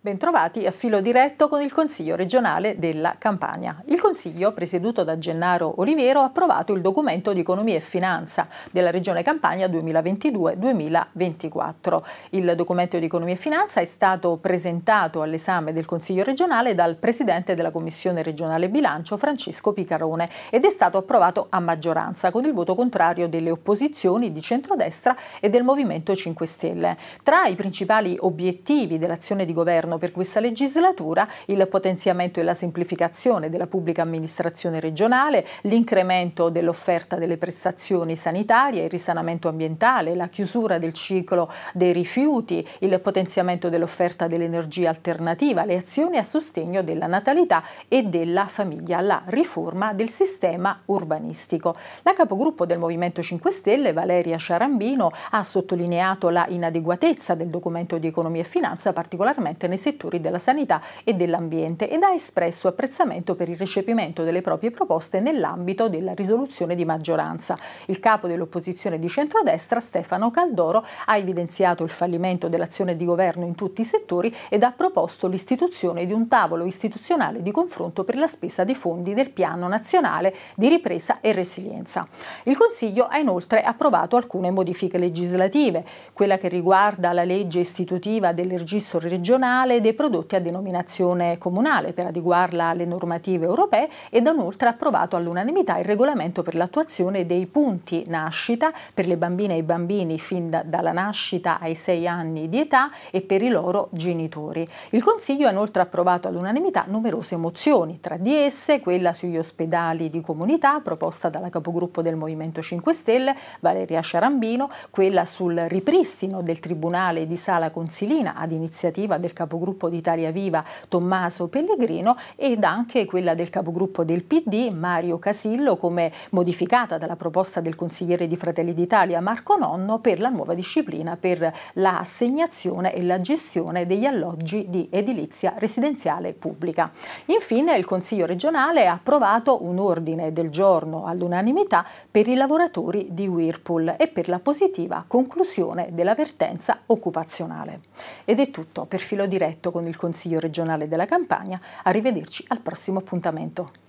Bentrovati a filo diretto con il Consiglio regionale della Campania. Il Consiglio, presieduto da Gennaro Olivero, ha approvato il documento di economia e finanza della Regione Campania 2022-2024. Il documento di economia e finanza è stato presentato all'esame del Consiglio regionale dal Presidente della Commissione regionale bilancio Francesco Picarone ed è stato approvato a maggioranza con il voto contrario delle opposizioni di centrodestra e del Movimento 5 Stelle. Tra i principali obiettivi dell'azione di governo governo per questa legislatura il potenziamento e la semplificazione della pubblica amministrazione regionale, l'incremento dell'offerta delle prestazioni sanitarie, il risanamento ambientale, la chiusura del ciclo dei rifiuti, il potenziamento dell'offerta dell'energia alternativa, le azioni a sostegno della natalità e della famiglia, la riforma del sistema urbanistico. La capogruppo del Movimento 5 Stelle, Valeria Ciarambino, ha sottolineato la inadeguatezza del documento di economia e finanza, particolarmente nel nei settori della sanità e dell'ambiente ed ha espresso apprezzamento per il recepimento delle proprie proposte nell'ambito della risoluzione di maggioranza. Il capo dell'opposizione di centrodestra, Stefano Caldoro, ha evidenziato il fallimento dell'azione di governo in tutti i settori ed ha proposto l'istituzione di un tavolo istituzionale di confronto per la spesa dei fondi del Piano Nazionale di Ripresa e Resilienza. Il Consiglio ha inoltre approvato alcune modifiche legislative, quella che riguarda la legge istitutiva del registro regionale fiscale dei prodotti a denominazione comunale per adeguarla alle normative europee ed ha inoltre approvato all'unanimità il regolamento per l'attuazione dei punti nascita per le bambine e i bambini fin da, dalla nascita ai 6 anni di età e per i loro genitori. Il Consiglio ha inoltre approvato all'unanimità numerose mozioni, tra di esse quella sugli ospedali di comunità proposta dalla capogruppo del Movimento 5 Stelle Valeria Sciarambino, quella sul ripristino del Tribunale di Sala Consilina ad iniziativa del capogruppo capogruppo di Italia Viva Tommaso Pellegrino ed anche quella del capogruppo del PD Mario Casillo come modificata dalla proposta del consigliere di Fratelli d'Italia Marco Nonno per la nuova disciplina per l'assegnazione e la gestione degli alloggi di edilizia residenziale pubblica. Infine il Consiglio regionale ha approvato un ordine del giorno all'unanimità per i lavoratori di Whirlpool e per la positiva conclusione della vertenza occupazionale. Ed è tutto per filo diretto diretto con il Consiglio regionale della Campania. Arrivederci al prossimo appuntamento.